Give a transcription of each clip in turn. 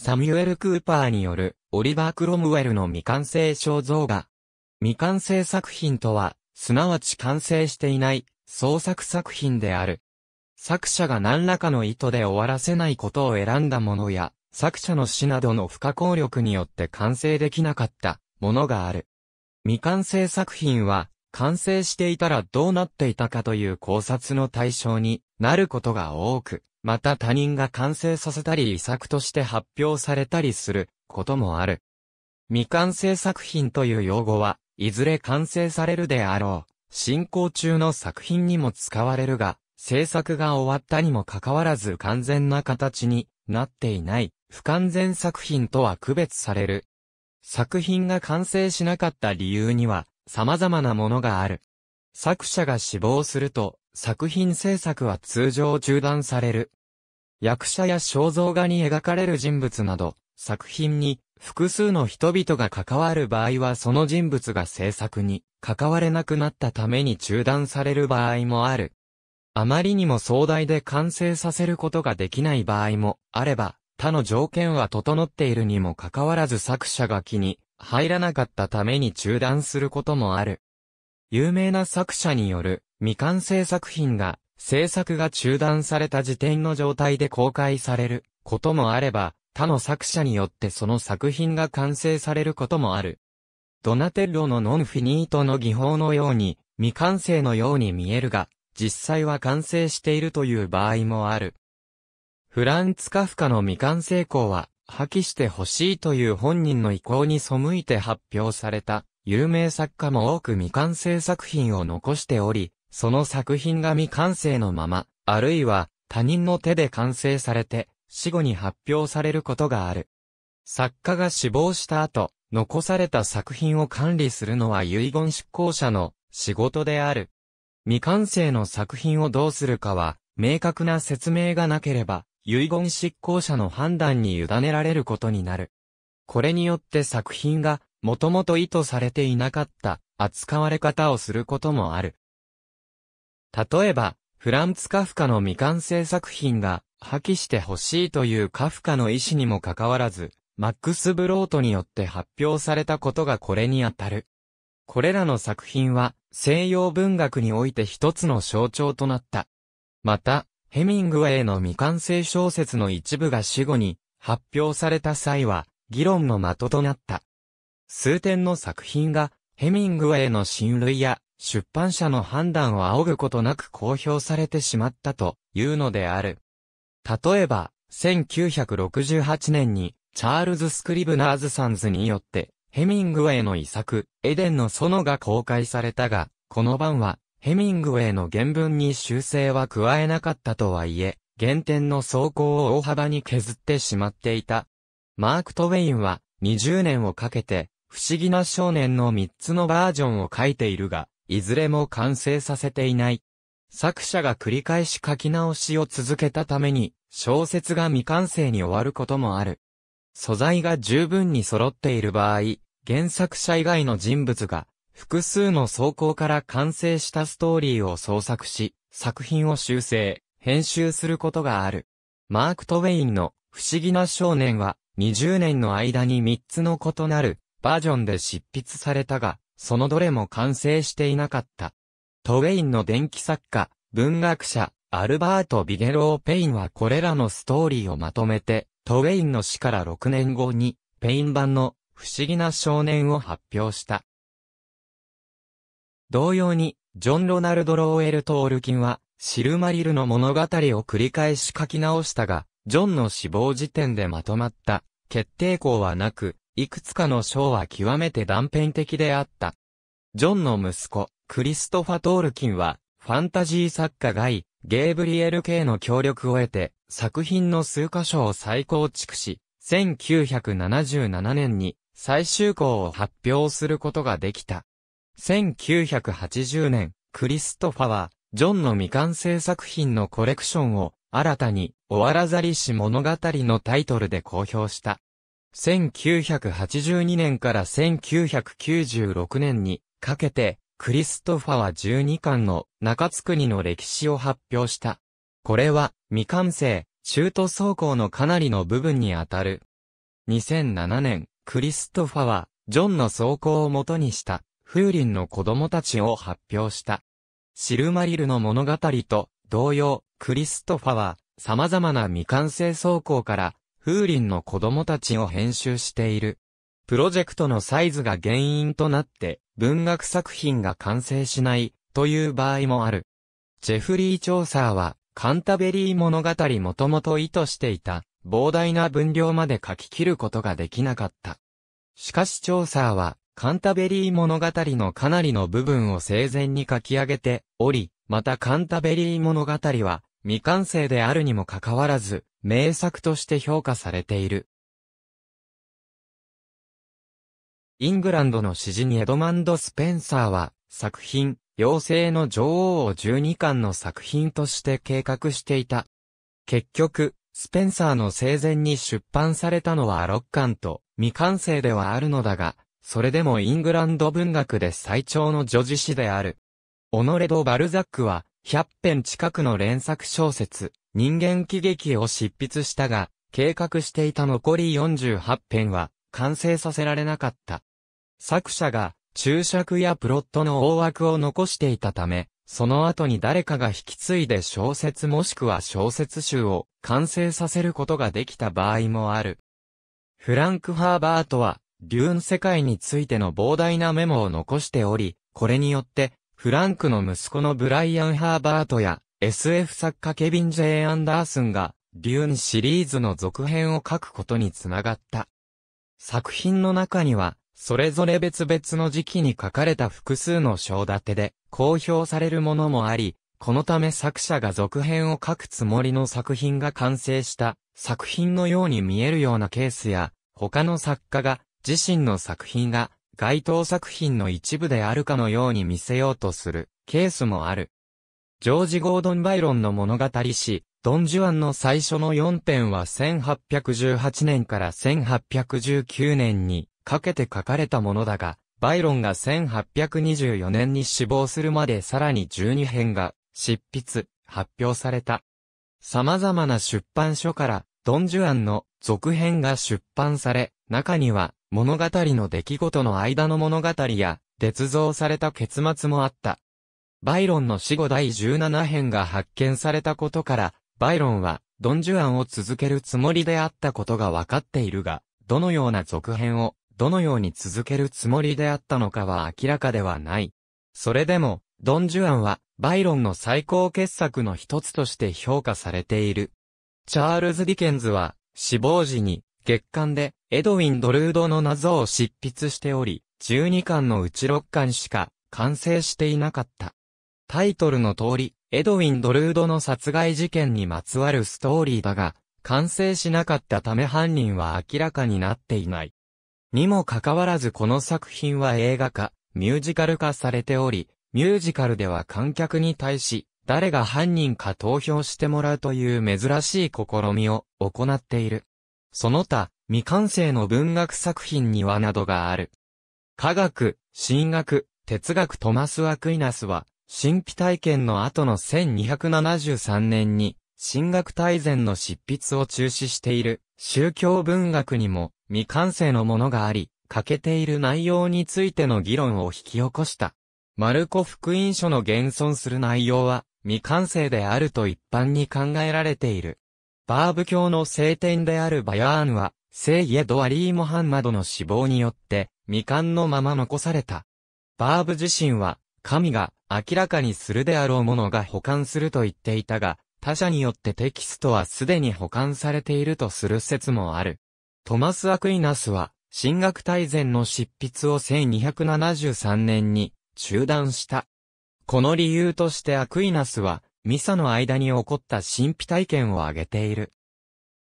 サミュエル・クーパーによる、オリバー・クロムウェルの未完成肖像画。未完成作品とは、すなわち完成していない、創作作品である。作者が何らかの意図で終わらせないことを選んだものや、作者の死などの不可抗力によって完成できなかったものがある。未完成作品は、完成していたらどうなっていたかという考察の対象になることが多く、また他人が完成させたり遺作として発表されたりすることもある。未完成作品という用語は、いずれ完成されるであろう、進行中の作品にも使われるが、制作が終わったにもかかわらず完全な形になっていない、不完全作品とは区別される。作品が完成しなかった理由には、様々なものがある。作者が死亡すると、作品制作は通常中断される。役者や肖像画に描かれる人物など、作品に複数の人々が関わる場合はその人物が制作に関われなくなったために中断される場合もある。あまりにも壮大で完成させることができない場合もあれば、他の条件は整っているにもかかわらず作者が気に入らなかったために中断することもある。有名な作者による未完成作品が制作が中断された時点の状態で公開されることもあれば、他の作者によってその作品が完成されることもある。ドナテッロのノンフィニートの技法のように、未完成のように見えるが、実際は完成しているという場合もある。フランツ・カフカの未完成校は、破棄してほしいという本人の意向に背いて発表された、有名作家も多く未完成作品を残しており、その作品が未完成のまま、あるいは他人の手で完成されて、死後に発表されることがある。作家が死亡した後、残された作品を管理するのは遺言執行者の仕事である。未完成の作品をどうするかは、明確な説明がなければ、遺言執行者の判断に委ねられることになる。これによって作品が、もともと意図されていなかった、扱われ方をすることもある。例えば、フランツ・カフカの未完成作品が破棄してほしいというカフカの意思にもかかわらず、マックス・ブロートによって発表されたことがこれにあたる。これらの作品は西洋文学において一つの象徴となった。また、ヘミングウェイの未完成小説の一部が死後に発表された際は議論の的となった。数点の作品がヘミングウェイの親類や出版社の判断を仰ぐことなく公表されてしまったというのである。例えば、1968年に、チャールズ・スクリブナーズ・サンズによって、ヘミングウェイの遺作、エデンの園が公開されたが、この版は、ヘミングウェイの原文に修正は加えなかったとはいえ、原点の走行を大幅に削ってしまっていた。マーク・トウェインは、20年をかけて、不思議な少年の3つのバージョンを書いているが、いずれも完成させていない。作者が繰り返し書き直しを続けたために、小説が未完成に終わることもある。素材が十分に揃っている場合、原作者以外の人物が、複数の走行から完成したストーリーを創作し、作品を修正、編集することがある。マーク・トウェインの不思議な少年は、20年の間に3つの異なるバージョンで執筆されたが、そのどれも完成していなかった。トウェインの電気作家、文学者、アルバート・ビゲロー・ペインはこれらのストーリーをまとめて、トウェインの死から6年後に、ペイン版の不思議な少年を発表した。同様に、ジョン・ロナルド・ローエル・トールキンは、シルマリルの物語を繰り返し書き直したが、ジョンの死亡時点でまとまった、決定校はなく、いくつかの章は極めて断片的であった。ジョンの息子、クリストファ・トールキンは、ファンタジー作家ガイ、ゲーブリエル系の協力を得て、作品の数箇所を再構築し、1977年に最終稿を発表することができた。1980年、クリストファは、ジョンの未完成作品のコレクションを、新たに、終わらざりし物語のタイトルで公表した。1982年から1996年にかけて、クリストファは12巻の中津国の歴史を発表した。これは未完成、中途走行のかなりの部分にあたる。2007年、クリストファは、ジョンの走行をもとにした、風林の子供たちを発表した。シルマリルの物語と同様、クリストファは、様々な未完成走行から、風林の子供たちを編集している。プロジェクトのサイズが原因となって文学作品が完成しないという場合もある。ジェフリー・チョーサーはカンタベリー物語もともと意図していた膨大な分量まで書き切ることができなかった。しかしチョーサーはカンタベリー物語のかなりの部分を生前に書き上げており、またカンタベリー物語は未完成であるにもかかわらず、名作として評価されている。イングランドの詩人エドマンド・スペンサーは、作品、妖精の女王を12巻の作品として計画していた。結局、スペンサーの生前に出版されたのは6巻と未完成ではあるのだが、それでもイングランド文学で最長の女子詩である。オノレド・バルザックは、100編近くの連作小説、人間喜劇を執筆したが、計画していた残り48編は完成させられなかった。作者が注釈やプロットの大枠を残していたため、その後に誰かが引き継いで小説もしくは小説集を完成させることができた場合もある。フランク・ハーバートは、デューン世界についての膨大なメモを残しており、これによってフランクの息子のブライアン・ハーバートや SF 作家ケビン・ジェイ・アンダースンがデューンシリーズの続編を書くことにつながった。作品の中には、それぞれ別々の時期に書かれた複数の章立てで公表されるものもあり、このため作者が続編を書くつもりの作品が完成した作品のように見えるようなケースや、他の作家が自身の作品が該当作品の一部であるかのように見せようとするケースもある。ジョージ・ゴードン・バイロンの物語誌、ドン・ジュアンの最初の4編は1818年から1819年にかけて書かれたものだが、バイロンが1824年に死亡するまでさらに12編が執筆、発表された。様々な出版書から、ドン・ジュアンの続編が出版され、中には、物語の出来事の間の物語や、捏造された結末もあった。バイロンの死後第17編が発見されたことから、バイロンは、ドン・ジュアンを続けるつもりであったことがわかっているが、どのような続編を、どのように続けるつもりであったのかは明らかではない。それでも、ドン・ジュアンは、バイロンの最高傑作の一つとして評価されている。チャールズ・ディケンズは、死亡時に、月間でエドウィン・ドルードの謎を執筆しており、12巻のうち6巻しか完成していなかった。タイトルの通り、エドウィン・ドルードの殺害事件にまつわるストーリーだが、完成しなかったため犯人は明らかになっていない。にもかかわらずこの作品は映画化、ミュージカル化されており、ミュージカルでは観客に対し、誰が犯人か投票してもらうという珍しい試みを行っている。その他、未完成の文学作品にはなどがある。科学、神学、哲学トマス・アクイナスは、神秘体験の後の1273年に、神学大全の執筆を中止している、宗教文学にも未完成のものがあり、欠けている内容についての議論を引き起こした。マルコ福音書の現存する内容は未完成であると一般に考えられている。バーブ教の聖典であるバヤーンは、聖イエド・アリー・モハンマドの死亡によって、未完のまま残された。バーブ自身は、神が明らかにするであろうものが保管すると言っていたが、他者によってテキストはすでに保管されているとする説もある。トマス・アクイナスは、神学大全の執筆を1273年に中断した。この理由としてアクイナスは、ミサの間に起こった神秘体験を挙げている。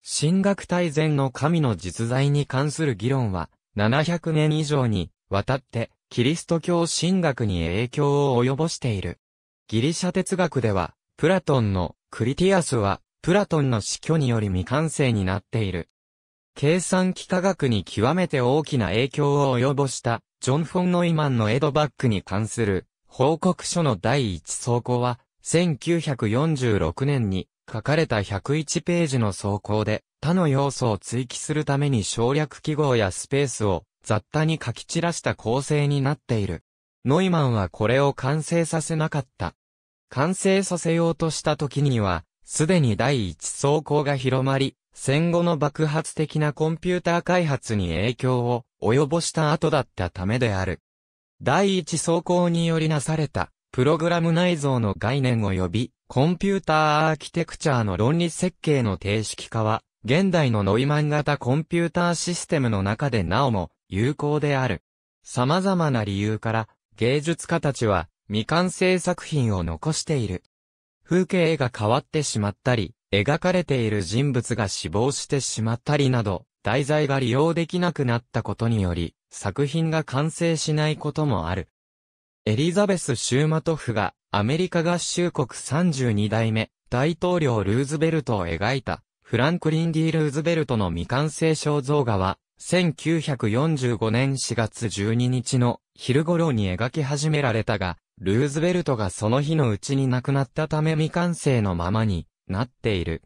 神学大全の神の実在に関する議論は、700年以上にわたって、キリスト教神学に影響を及ぼしている。ギリシャ哲学では、プラトンのクリティアスは、プラトンの死去により未完成になっている。計算機科学に極めて大きな影響を及ぼした、ジョン・フォン・ノイマンのエドバックに関する、報告書の第一走行は、1946年に書かれた101ページの草稿で他の要素を追記するために省略記号やスペースを雑多に書き散らした構成になっている。ノイマンはこれを完成させなかった。完成させようとした時には、すでに第一走行が広まり、戦後の爆発的なコンピューター開発に影響を及ぼした後だったためである。第一走行によりなされたプログラム内蔵の概念及び、コンピューターアーキテクチャーの論理設計の定式化は、現代のノイマン型コンピューターシステムの中でなおも有効である。様々な理由から芸術家たちは未完成作品を残している。風景が変わってしまったり、描かれている人物が死亡してしまったりなど、題材が利用できなくなったことにより、作品が完成しないこともある。エリザベス・シューマトフがアメリカ合衆国32代目大統領ルーズベルトを描いたフランクリン・ディ・ルーズベルトの未完成肖像画は1945年4月12日の昼頃に描き始められたが、ルーズベルトがその日のうちに亡くなったため未完成のままになっている。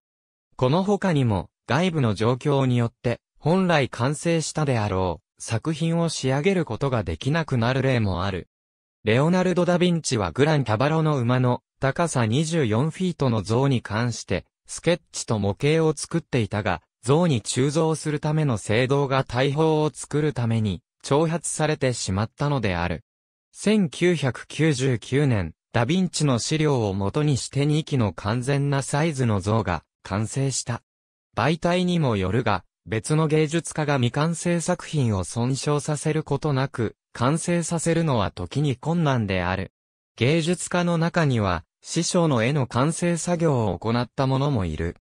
この他にも外部の状況によって本来完成したであろう作品を仕上げることができなくなる例もある。レオナルド・ダ・ヴィンチはグラン・キャバロの馬の高さ24フィートの像に関して、スケッチと模型を作っていたが、像に鋳造するための聖堂が大砲を作るために、挑発されてしまったのである。1999年、ダヴィンチの資料を元にして2機の完全なサイズの像が完成した。媒体にもよるが、別の芸術家が未完成作品を損傷させることなく、完成させるのは時に困難である。芸術家の中には、師匠の絵の完成作業を行った者もいる。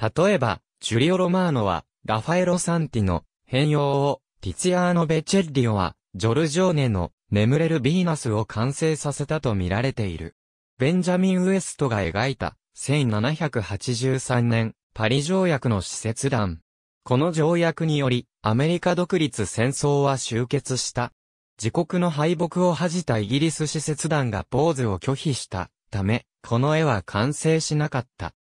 例えば、ジュリオ・ロマーノは、ラファエロ・サンティの変容を、ティツィアーノ・ベチェッリオは、ジョルジョーネの眠れるヴィーナスを完成させたと見られている。ベンジャミン・ウエストが描いた1783年パリ条約の施設団。この条約によりアメリカ独立戦争は終結した。自国の敗北を恥じたイギリス使節団がポーズを拒否したため、この絵は完成しなかった。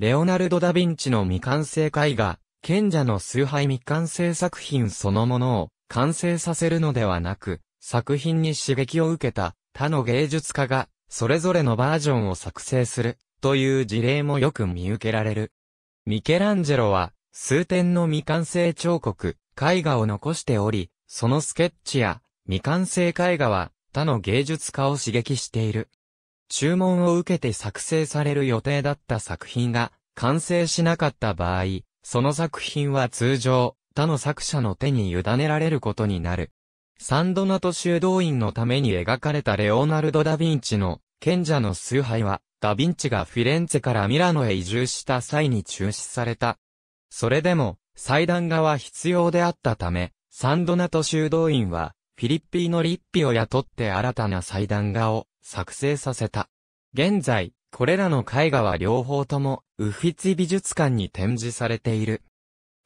レオナルド・ダ・ヴィンチの未完成絵画、賢者の崇拝未完成作品そのものを完成させるのではなく、作品に刺激を受けた他の芸術家が、それぞれのバージョンを作成する、という事例もよく見受けられる。ミケランジェロは、数点の未完成彫刻、絵画を残しており、そのスケッチや未完成絵画は他の芸術家を刺激している。注文を受けて作成される予定だった作品が完成しなかった場合、その作品は通常、他の作者の手に委ねられることになる。サンドナト修道院のために描かれたレオナルド・ダ・ヴィンチの賢者の崇拝は、ダ・ヴィンチがフィレンツェからミラノへ移住した際に中止された。それでも、祭壇画は必要であったため、サンドナト修道院は、フィリッピーのリッピを雇って新たな祭壇画を作成させた。現在、これらの絵画は両方とも、ウフィツィ美術館に展示されている。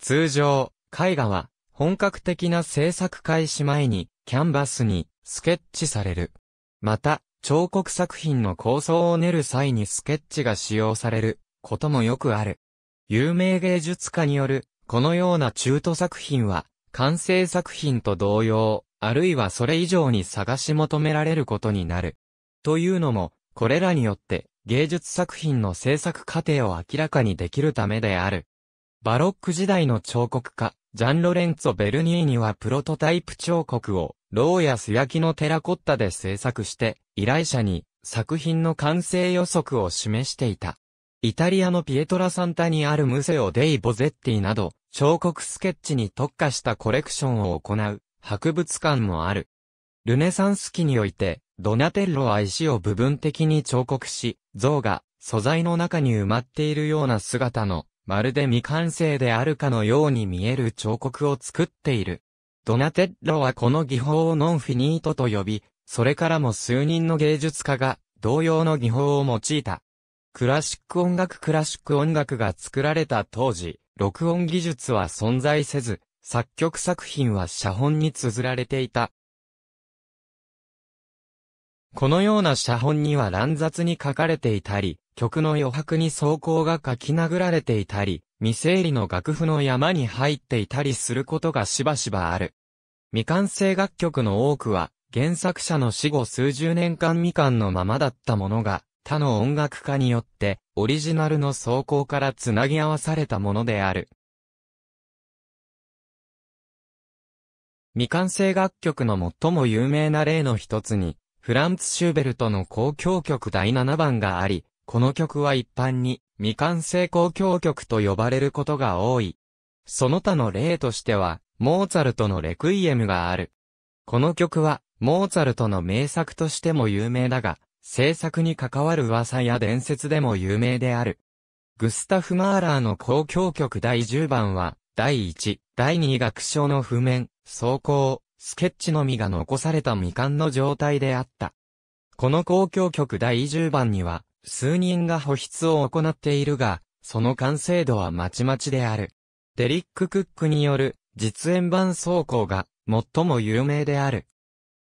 通常、絵画は、本格的な制作開始前に、キャンバスに、スケッチされる。また、彫刻作品の構想を練る際にスケッチが使用される、こともよくある。有名芸術家による、このような中途作品は、完成作品と同様、あるいはそれ以上に探し求められることになる。というのも、これらによって芸術作品の制作過程を明らかにできるためである。バロック時代の彫刻家、ジャン・ロレンツォ・ベルニーニはプロトタイプ彫刻を、ローや素焼きのテラコッタで制作して、依頼者に作品の完成予測を示していた。イタリアのピエトラ・サンタにあるムセオ・デイ・ボゼッティなど、彫刻スケッチに特化したコレクションを行う、博物館もある。ルネサンス期において、ドナテッロは石を部分的に彫刻し、像が素材の中に埋まっているような姿の、まるで未完成であるかのように見える彫刻を作っている。ドナテッロはこの技法をノンフィニートと呼び、それからも数人の芸術家が同様の技法を用いた。クラシック音楽クラシック音楽が作られた当時、録音技術は存在せず、作曲作品は写本に綴られていた。このような写本には乱雑に書かれていたり、曲の余白に草稿が書き殴られていたり、未整理の楽譜の山に入っていたりすることがしばしばある。未完成楽曲の多くは、原作者の死後数十年間未完のままだったものが、他の音楽家によって、オリジナルの草稿からつなぎ合わされたものである。未完成楽曲の最も有名な例の一つに、フランツ・シューベルトの交響曲第7番があり、この曲は一般に未完成交響曲と呼ばれることが多い。その他の例としては、モーツァルトのレクイエムがある。この曲は、モーツァルトの名作としても有名だが、制作に関わる噂や伝説でも有名である。グスタフ・マーラーの交響曲第10番は、第1、第2楽章の譜面、走行、スケッチのみが残された未完の状態であった。この公共曲第10番には、数人が保筆を行っているが、その完成度はまちまちである。デリック・クックによる実演版走行が最も有名である。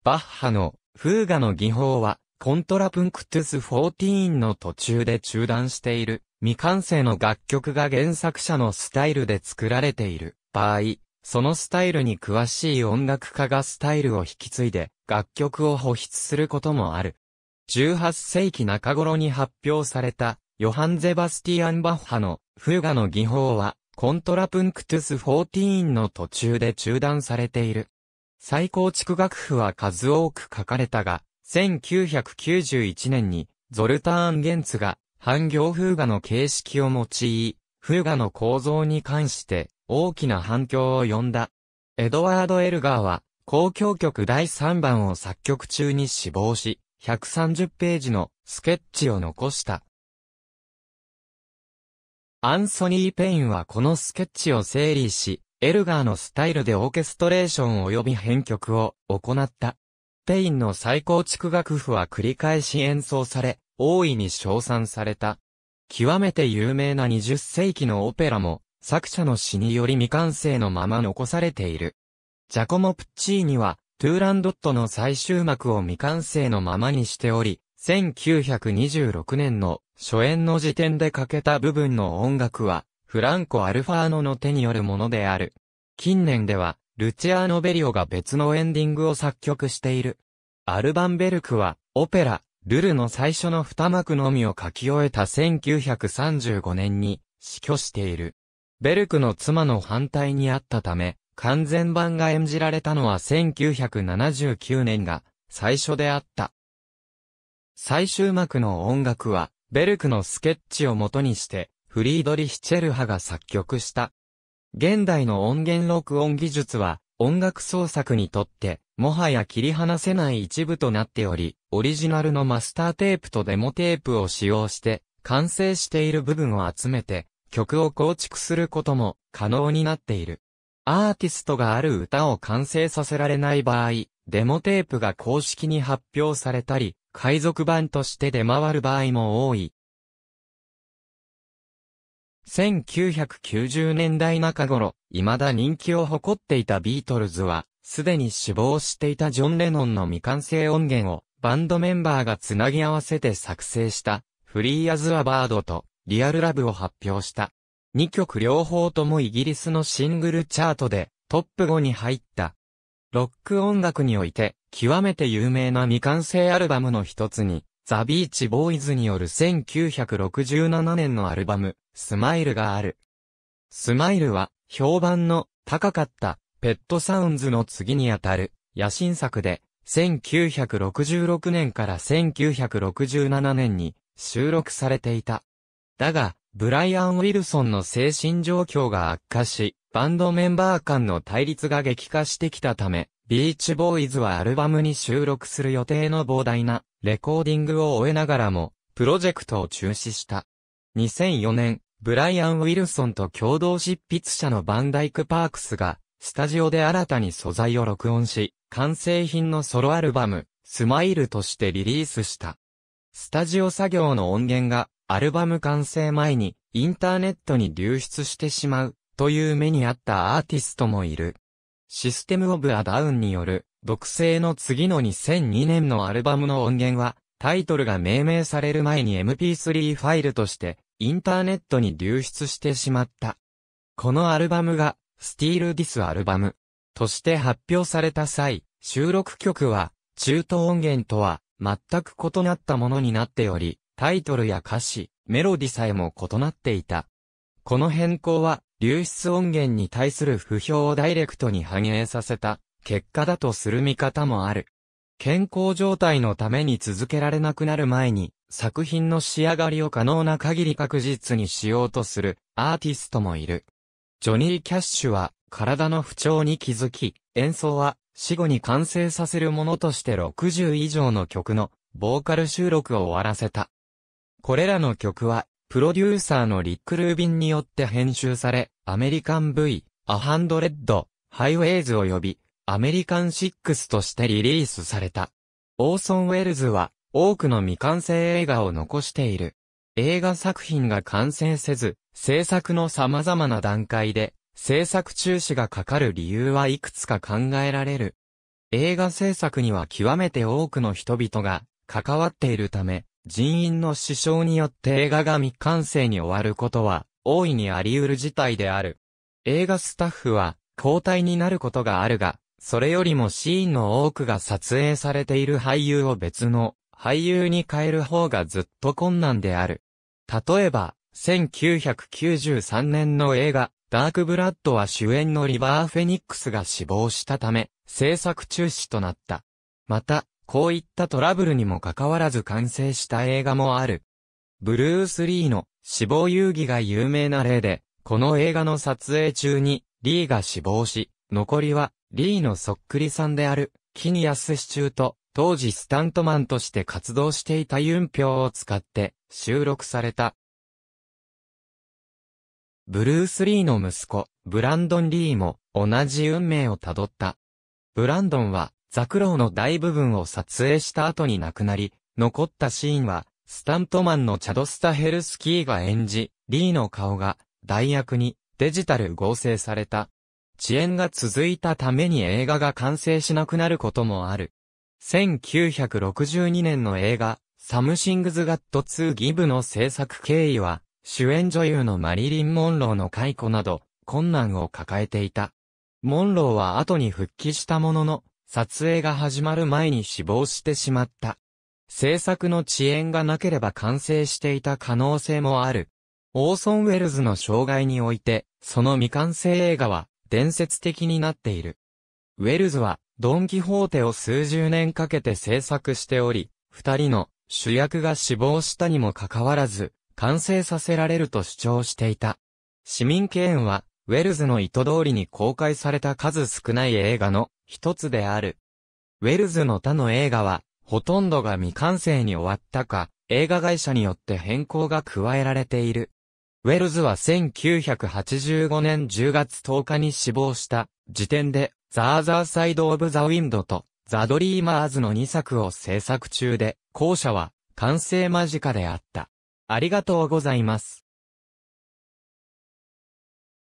バッハのフーガの技法は、コントラプンクトゥス14の途中で中断している未完成の楽曲が原作者のスタイルで作られている場合、そのスタイルに詳しい音楽家がスタイルを引き継いで、楽曲を保筆することもある。18世紀中頃に発表された、ヨハン・ゼバスティアン・バッハの、フーガの技法は、コントラプンクトゥス14の途中で中断されている。再構築楽譜は数多く書かれたが、1991年に、ゾルターン・ゲンツが、半行風画の形式を用い、風画の構造に関して、大きな反響を呼んだ。エドワード・エルガーは、公共曲第3番を作曲中に死亡し、130ページのスケッチを残した。アンソニー・ペインはこのスケッチを整理し、エルガーのスタイルでオーケストレーション及び編曲を行った。ペインの再構築楽譜は繰り返し演奏され、大いに称賛された。極めて有名な20世紀のオペラも作者の詩により未完成のまま残されている。ジャコモ・プッチーニは、トゥーランドットの最終幕を未完成のままにしており、1926年の初演の時点で欠けた部分の音楽は、フランコ・アルファーノの手によるものである。近年では、ルチアーノ・ベリオが別のエンディングを作曲している。アルバンベルクは、オペラ、ルルの最初の二幕のみを書き終えた1935年に死去している。ベルクの妻の反対にあったため、完全版が演じられたのは1979年が最初であった。最終幕の音楽は、ベルクのスケッチを元にして、フリードリヒ・チェルハが作曲した。現代の音源録音技術は、音楽創作にとって、もはや切り離せない一部となっており、オリジナルのマスターテープとデモテープを使用して、完成している部分を集めて、曲を構築することも可能になっている。アーティストがある歌を完成させられない場合、デモテープが公式に発表されたり、海賊版として出回る場合も多い。1990年代中頃、未だ人気を誇っていたビートルズは、すでに死亡していたジョン・レノンの未完成音源を、バンドメンバーが繋ぎ合わせて作成した、フリー・アズ・ア・バードと、リアルラブを発表した。2曲両方ともイギリスのシングルチャートでトップ5に入った。ロック音楽において極めて有名な未完成アルバムの一つに、ザ・ビーチ・ボーイズによる1967年のアルバム、スマイルがある。スマイルは評判の高かったペットサウンズの次にあたる野心作で1966年から1967年に収録されていた。だが、ブライアン・ウィルソンの精神状況が悪化し、バンドメンバー間の対立が激化してきたため、ビーチボーイズはアルバムに収録する予定の膨大なレコーディングを終えながらも、プロジェクトを中止した。2004年、ブライアン・ウィルソンと共同執筆者のバンダイク・パークスが、スタジオで新たに素材を録音し、完成品のソロアルバム、スマイルとしてリリースした。スタジオ作業の音源がアルバム完成前にインターネットに流出してしまうという目にあったアーティストもいる。システムオブアダウンによる独性の次の2002年のアルバムの音源はタイトルが命名される前に MP3 ファイルとしてインターネットに流出してしまった。このアルバムがスティールディスアルバムとして発表された際、収録曲は中途音源とは全く異なったものになっており、タイトルや歌詞、メロディさえも異なっていた。この変更は、流出音源に対する不評をダイレクトに反映させた結果だとする見方もある。健康状態のために続けられなくなる前に、作品の仕上がりを可能な限り確実にしようとするアーティストもいる。ジョニー・キャッシュは、体の不調に気づき、演奏は死後に完成させるものとして60以上の曲のボーカル収録を終わらせた。これらの曲は、プロデューサーのリック・ルービンによって編集され、アメリカン V、アハンドレッド、ハイウェイズ及び、アメリカン6としてリリースされた。オーソン・ウェルズは、多くの未完成映画を残している。映画作品が完成せず、制作の様々な段階で、制作中止がかかる理由はいくつか考えられる。映画制作には極めて多くの人々が関わっているため、人員の死傷によって映画が未完成に終わることは、大いにあり得る事態である。映画スタッフは、交代になることがあるが、それよりもシーンの多くが撮影されている俳優を別の俳優に変える方がずっと困難である。例えば、1993年の映画、ダークブラッドは主演のリバー・フェニックスが死亡したため、制作中止となった。また、こういったトラブルにもかかわらず完成した映画もある。ブルース・リーの死亡遊戯が有名な例で、この映画の撮影中にリーが死亡し、残りはリーのそっくりさんであるキニアス・シチューと当時スタントマンとして活動していたユンピョウを使って収録された。ブルース・リーの息子、ブランドン・リーも同じ運命をたどった。ブランドンはザクロウの大部分を撮影した後に亡くなり、残ったシーンは、スタントマンのチャドスタヘルスキーが演じ、リーの顔が、代役に、デジタル合成された。遅延が続いたために映画が完成しなくなることもある。1962年の映画、サムシングズ・ガット・ツー・ギブの制作経緯は、主演女優のマリリン・モンローの解雇など、困難を抱えていた。モンローは後に復帰したものの、撮影が始まる前に死亡してしまった。制作の遅延がなければ完成していた可能性もある。オーソン・ウェルズの障害において、その未完成映画は伝説的になっている。ウェルズは、ドン・キホーテを数十年かけて制作しており、二人の主役が死亡したにもかかわらず、完成させられると主張していた。市民権は、ウェルズの意図通りに公開された数少ない映画の一つである。ウェルズの他の映画は、ほとんどが未完成に終わったか、映画会社によって変更が加えられている。ウェルズは1985年10月10日に死亡した時点で、ザーザーサイド・オブ・ザ・ウィンドとザ・ドリーマーズの2作を制作中で、後者は完成間近であった。ありがとうございます。